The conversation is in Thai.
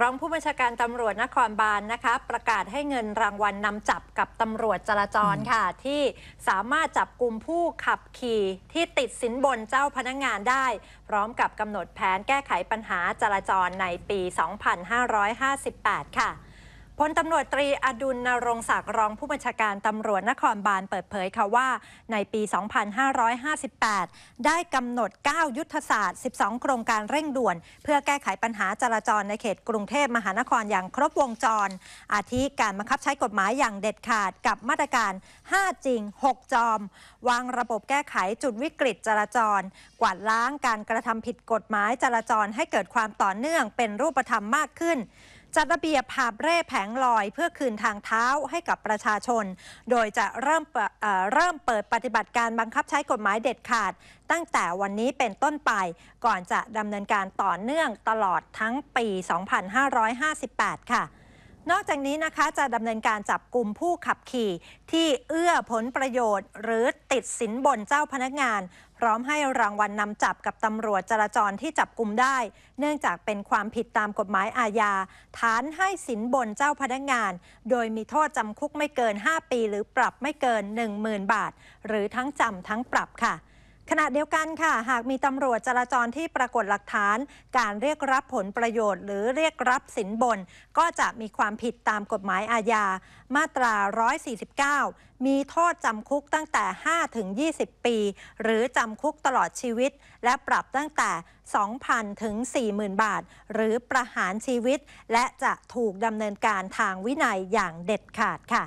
รองผู้บัญชาการตำรวจนครบาลนนะคะ ประกาศให้เงินรางวัลนำจับกับตำรวจจราจรค่ะ ที่สามารถจับกลุ่มผู้ขับขี่ที่ติดสินบนเจ้าพนักงงานได้ พร้อมกับกำหนดแผนแก้ไขปัญหาจราจรในปี 2558 ค่ะพลตำรวจตรีอดุลนรงศักดิ์รองผู้บัญชาการตำรวจนครบาลเปิดเผยค่ะว่า ในปี 2558 ได้กำหนด 9 ยุทธศาสตร์ 12 โครงการเร่งด่วน เพื่อแก้ไขปัญหาจราจรในเขตกรุงเทพมหานครอย่างครบวงจร อาทิการบังคับใช้กฎหมายอย่างเด็ดขาดกับมาตรการ 5 จริง 6 จอม วางระบบแก้ไขจุดวิกฤตจราจร กวาดล้างการกระทำผิดกฎหมายจราจรให้เกิดความต่อเนื่องเป็นรูปธรรมมากขึ้นจัดระเบียบหาบเร่แผงลอยเพื่อคืนทางเท้าให้กับประชาชน โดยจะเริ่มเริ่มเปิดปฏิบัติการบังคับใช้กฎหมายเด็ดขาด ตั้งแต่วันนี้เป็นต้นไป ก่อนจะดำเนินการต่อเนื่องตลอดทั้งปี 2558 ค่ะนอกจากนี้นะคะจะดำเนินการจับกลุ่มผู้ขับขี่ ที่เอื้อผลประโยชน์ หรือติดสินบนเจ้าพนักงาน พร้อมให้รางวัลนนำจับกับตำรวจจราจรที่จับกลุ่มได้ เนื่องจากเป็นความผิดตามกฎหมายอาญา ฐานให้สินบนเจ้าพนักงาน โดยมีโทษจำคุกไม่เกิน 5 ปีหรือปรับไม่เกิน 10,000 บาท หรือทั้งจำทั้งปรับค่ะขณะเดียวกันค่ะหากมีตำรวจจราจรที่ปรากฏหลักฐาน การเรียกรับผลประโยชน์ หรือเรียกรับสินบน ก็จะมีความผิดตามกฎหมายอาญา มาตรา 149 มีโทษจำคุกตั้งแต่ 5 ถึง 20 ปี หรือจำคุกตลอดชีวิต และปรับตั้งแต่ 2,000 ถึง 40,000 บาท หรือประหารชีวิต และจะถูกดำเนินการทางวินัยอย่างเด็ดขาดค่ะ